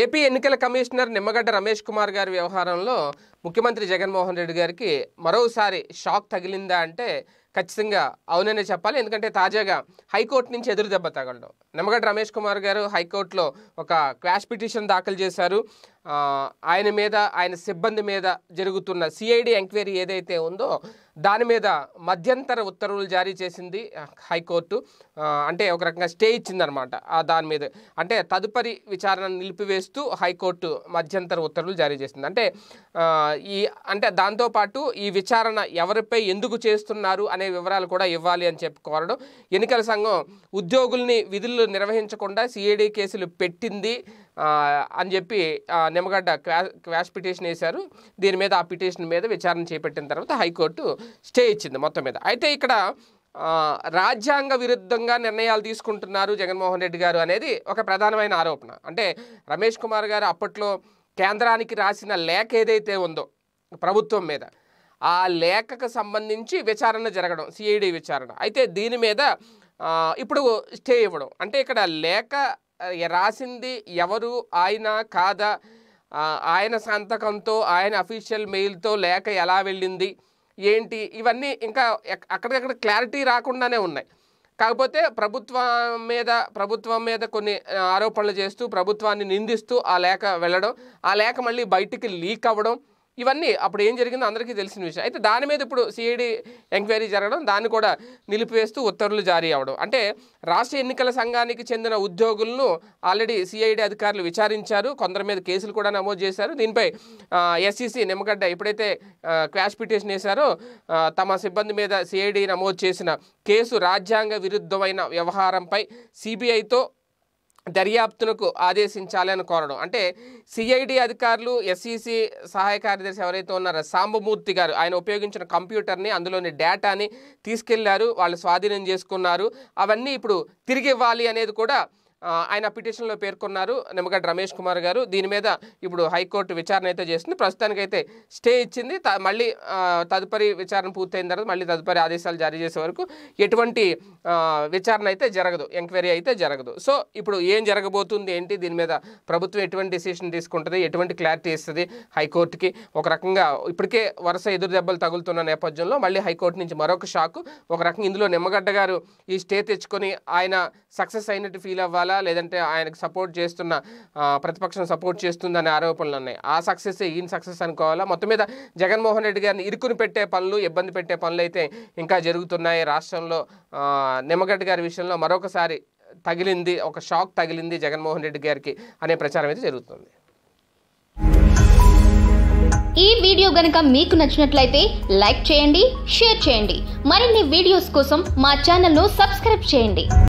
AP ఎన్నికల commissioner Nimmagadda Ramesh Kumar గారి వ్యవహారంలో ముఖ్యమంత్రి జగన్మోహన్ రెడ్డి గారికి మరోసారి షాక్ తగిలిందా అంటే ఖచ్చితంగా అవుననే చెప్పాలి ఎందుకంటే తాజాగా హైకోర్టు నుంచి ఎదురు దెబ్బ తగలడం నిమ్మగడ్డ రమేష్ కుమార్ గారు హైకోర్టులో ఒక క్వాష్ పిటిషన్ దాఖలు చేశారు ఆయన మీద ఆయన సిబ్బంది మీద జరుగుతున్న సిఐడి ఎంక్వైరీ ఏదైతే ఉందో దాని మీద మధ్యంతర ఉత్తర్వులు జారీ చేసింది హైకోర్టు అంటే ఒక రకంగా స్టే ఇచ్చిందనమాట దాని మీద అంటే తదుపరి విచారణ నిలిపివేస్తూ హైకోర్టు మధ్యంతర ఉత్తర్వులు జారీ చేసింది అంటే ఈ అంటే దాంతోపాటు ఈ విచారణ ఎవరిపై ఎందుకు చేస్తున్నారు అనే వివరాలు కూడా ఇవ్వాలి అని చెప్పి కోరడం ఎన్నికల సంఘం ఉద్యోగుల్ని విధులు నిర్వహించకుండా సిఐడి కేసులు పెట్టింది అని చెప్పి నిమ్మగడ్డ క్వాష్ పిటిషన్ వేశారు దీని మీద ఆ పిటిషన్ మీద విచారణ చేపట్టిన తర్వాత హైకోర్టు స్టే ఇచ్చింది మొత్తం మీద అయితే ఇక్కడ రాజ్యాంగ విరుద్ధంగా నిర్ణయాలు తీసుకుంటున్నారు జగన్మోహన్ రెడ్డి గారు అనేది ఒక ప్రధానమైన ఆరోపణ అంటే రమేష్ కుమార్ గారు అప్పట్లో కేంద్రానికి రాసిన లేఖ ఏదైతే ఉందో ప్రభుత్వం మీద ఆ లేఖకు సంబంధించి విచారణ జరగడం సిఐడి విచారణ అయితే దీని మీద ఇప్పుడు స్టే ఇవ్వడం అంటే ఇక్కడ లేఖ రాసింది ఎవరు ఆయన కాదా ఆయన సంతకంతో ఆయన అఫీషియల్ మెయిల్తో లేఖ ఎలా వెళ్ళింది ఏంటి ఇవన్నీ ఇంకా అక్కడికక్కడ క్లారిటీ రాకుండానే ఉన్నాయి కాకపోతే ప్రభుత్వం మీద ప్రభుత్వం మీద కొన్ని ఆరోపణలు చేస్తూ ప్రభుత్వాన్ని నిందిస్తూ ఆ లేఖ వెళ్ళడం ఆ లేఖ మళ్ళీ బయటికి లీక్ అవ్వడం ఇవన్నీ అప్పుడు ఏం జరిగిందో అందరికీ తెలిసిన విషయం అయితే దాని మీద ఇప్పుడు సిఐడి ఎంక్వైరీ జరగడం దాన్ని కూడా నిలిపివేస్తూ ఉత్తర్వులు జారీ అవ్వడం అంటే రాష్ట్ర ఎన్నికల సంఘానికి చెందిన ఉద్యోగులను ఆల్రెడీ సిఐడి అధికారులు విచారించారు కొందరి మీద కేసులు కూడా నమోదు చేశారు దీనిపై ఎస్ఈసి e నిమ్మగడ్డ ఎప్పుడైతే క్వాష్ పిటిషన్ వేశారో తమ సిబ్బంది మీద సిఐడి నమోదు చేసిన కేసు రాజ్యాంగ విరుద్ధమైన వ్యవహారంపై సిబిఐతో దర్యాప్తునకు ఆదేశించాలని కోరడం అంటే సిఐడి అధికారులు ఎస్ఈసి సహాయ కార్యదర్శి ఎవరైతే ఉన్నారో సాంబమూర్తి గారు ఆయన ఉపయోగించిన కంప్యూటర్ని అందులోని డేటాని తీసుకెళ్లారు వాళ్ళు స్వాధీనం చేసుకున్నారు అవన్నీ ఇప్పుడు తిరిగి ఇవ్వాలి అనేది కూడా ఆయన పిటిషన్లో పేర్కొన్నారు నిమ్మగడ్డ రమేష్ కుమార్ గారు దీని మీద ఇప్పుడు హైకోర్టు విచారణ అయితే చేస్తుంది ప్రస్తుతానికైతే స్టే ఇచ్చింది మళ్ళీ తదుపరి విచారణ పూర్తయిన తర్వాత మళ్ళీ తదుపరి ఆదేశాలు జారీ చేసే వరకు ఎటువంటి విచారణ అయితే జరగదు ఎంక్వైరీ అయితే జరగదు సో ఇప్పుడు ఏం జరగబోతుంది ఏంటి దీని మీద ప్రభుత్వం ఎటువంటి డిసిషన్ తీసుకుంటుంది ఎటువంటి క్లారిటీ ఇస్తుంది హైకోర్టుకి ఒక రకంగా ఇప్పటికే వరుస ఎదురు దెబ్బలు తగులుతున్న నేపథ్యంలో మళ్ళీ హైకోర్టు నుంచి మరొక షాకు ఒక రకంగా ఇందులో నిమ్మగడ్డ గారు ఈ స్టే తెచ్చుకొని ఆయన సక్సెస్ అయినట్టు ఫీల్ అవ్వాలి చేయాలా లేదంటే ఆయనకు సపోర్ట్ చేస్తున్న ప్రతిపక్షం సపోర్ట్ చేస్తుందనే ఆరోపణలు ఉన్నాయి ఆ సక్సెస్ ఈయన సక్సెస్ అనుకోవాలా మొత్తం మీద జగన్మోహన్ రెడ్డి గారిని ఇరుకుని పెట్టే పనులు ఇబ్బంది పెట్టే పనులు అయితే ఇంకా జరుగుతున్నాయి రాష్ట్రంలో నిమ్మగడ్డ గారి విషయంలో మరొకసారి తగిలింది ఒక షాక్ తగిలింది జగన్మోహన్ రెడ్డి గారికి అనే ప్రచారం అయితే జరుగుతుంది ఈ వీడియో గనుక మీకు నచ్చినట్లయితే లైక్ చేయండి షేర్ చేయండి మరిన్ని వీడియోస్ కోసం మా ఛానల్ను సబ్స్క్రైబ్ చేయండి